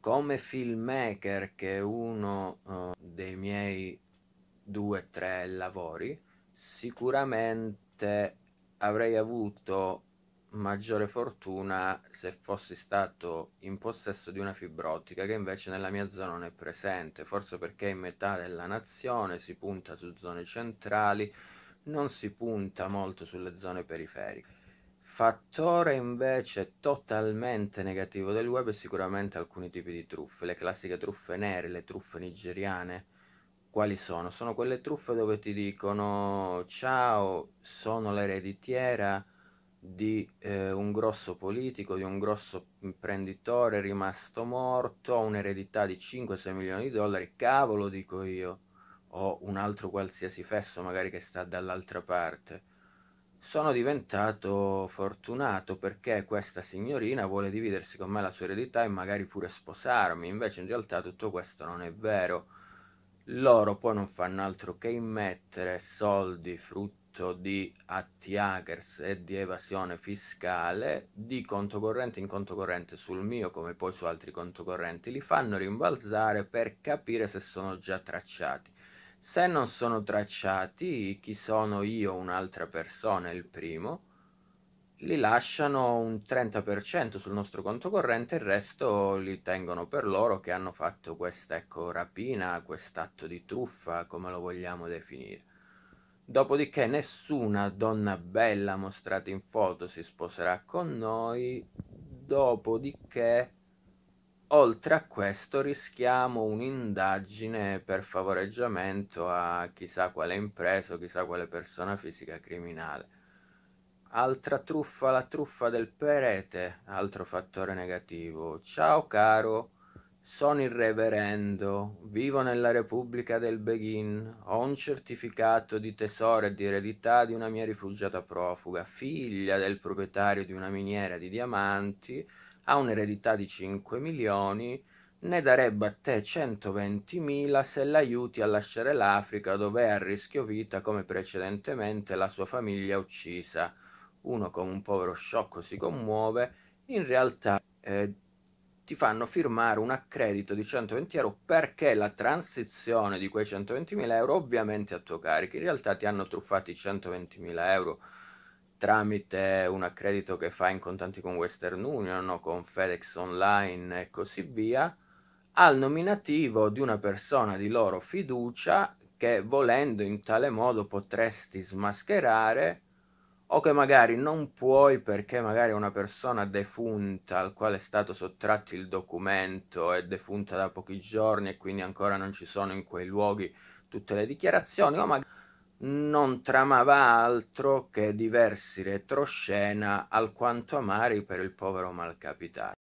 Come filmmaker, che è uno uh, dei miei due o tre lavori, sicuramente avrei avuto maggiore fortuna se fossi stato in possesso di una fibra ottica che invece nella mia zona non è presente, forse perché in metà della nazione si punta su zone centrali, non si punta molto sulle zone periferiche. Fattore invece totalmente negativo del web è sicuramente alcuni tipi di truffe, le classiche truffe nere, le truffe nigeriane. Quali sono? Sono quelle truffe dove ti dicono ciao, sono l'ereditiera di eh, un grosso politico, di un grosso imprenditore rimasto morto, ho un'eredità di 5-6 milioni di dollari, cavolo dico io, o un altro qualsiasi fesso magari che sta dall'altra parte sono diventato fortunato perché questa signorina vuole dividersi con me la sua eredità e magari pure sposarmi, invece in realtà tutto questo non è vero. Loro poi non fanno altro che immettere soldi frutto di atti hackers e di evasione fiscale di conto corrente in conto corrente sul mio come poi su altri conto correnti, li fanno rimbalzare per capire se sono già tracciati se non sono tracciati chi sono io un'altra persona, il primo, li lasciano un 30% sul nostro conto corrente, il resto li tengono per loro che hanno fatto questa ecco, rapina, quest'atto di truffa, come lo vogliamo definire. Dopodiché nessuna donna bella mostrata in foto si sposerà con noi, dopodiché oltre a questo rischiamo un'indagine per favoreggiamento a chissà quale impresa o chissà quale persona fisica criminale. Altra truffa, la truffa del prete, altro fattore negativo. Ciao caro, sono il reverendo, vivo nella Repubblica del Beghin, ho un certificato di tesoro e di eredità di una mia rifugiata profuga, figlia del proprietario di una miniera di diamanti, ha un'eredità di 5 milioni, ne darebbe a te 120 mila se l'aiuti a lasciare l'Africa dove è a rischio vita come precedentemente la sua famiglia uccisa. Uno come un povero sciocco si commuove, in realtà eh, ti fanno firmare un accredito di 120 euro perché la transizione di quei 120 mila euro ovviamente a tuo carico. In realtà ti hanno truffati mila euro tramite un accredito che fa in contanti con Western Union o con FedEx Online e così via, al nominativo di una persona di loro fiducia che volendo in tale modo potresti smascherare o che magari non puoi perché magari è una persona defunta al quale è stato sottratto il documento è defunta da pochi giorni e quindi ancora non ci sono in quei luoghi tutte le dichiarazioni o magari non tramava altro che diversi retroscena alquanto amari per il povero malcapitato.